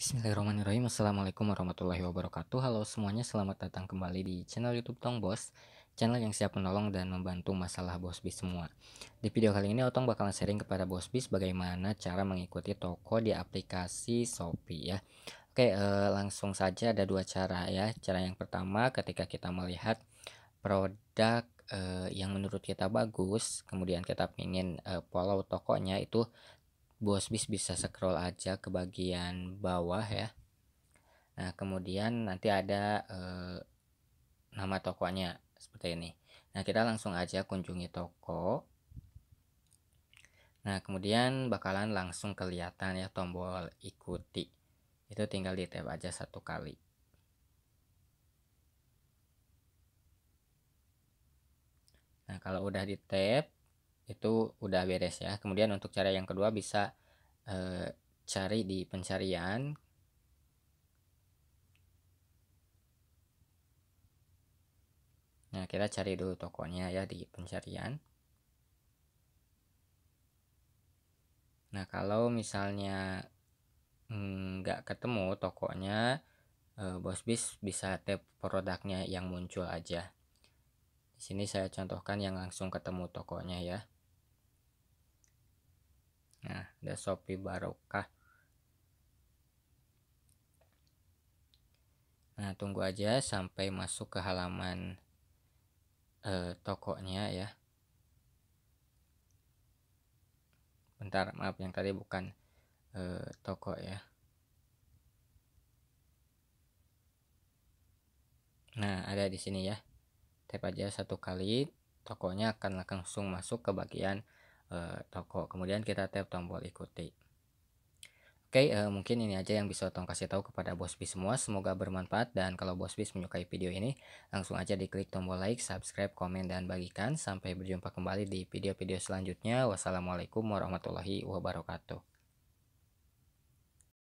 Bismillahirrahmanirrahim Assalamualaikum warahmatullahi wabarakatuh Halo semuanya selamat datang kembali di channel youtube Tong Bos Channel yang siap menolong dan membantu masalah Bos Bis semua Di video kali ini Otong bakalan sharing kepada Bos Bis Bagaimana cara mengikuti toko di aplikasi Shopee ya Oke eh, langsung saja ada dua cara ya Cara yang pertama ketika kita melihat produk eh, yang menurut kita bagus Kemudian kita ingin eh, follow tokonya itu bos bis bisa scroll aja ke bagian bawah ya nah kemudian nanti ada eh, nama tokonya seperti ini nah kita langsung aja kunjungi toko nah kemudian bakalan langsung kelihatan ya tombol ikuti itu tinggal di tap aja satu kali Nah, kalau udah di tab, itu udah beres ya kemudian untuk cara yang kedua bisa e, cari di pencarian nah kita cari dulu tokonya ya di pencarian nah kalau misalnya nggak ketemu tokonya e, bos bis bisa tap produknya yang muncul aja di sini saya contohkan yang langsung ketemu tokonya ya Nah, ada Sopi Barokah. Nah, tunggu aja sampai masuk ke halaman eh, tokonya ya. Bentar, maaf yang tadi bukan eh, toko ya. Nah, ada di sini ya. Tap aja satu kali, tokonya akan langsung masuk ke bagian Eh, toko kemudian kita tap tombol ikuti Oke, okay, uh, eh, mungkin ini aja yang bisa Tong kasih tahu kepada Bos Bis semua. Semoga bermanfaat dan kalau Bos Bis menyukai video ini, langsung aja diklik tombol like, subscribe, komen, dan bagikan. Sampai berjumpa kembali di video-video selanjutnya. Wassalamualaikum warahmatullahi wabarakatuh.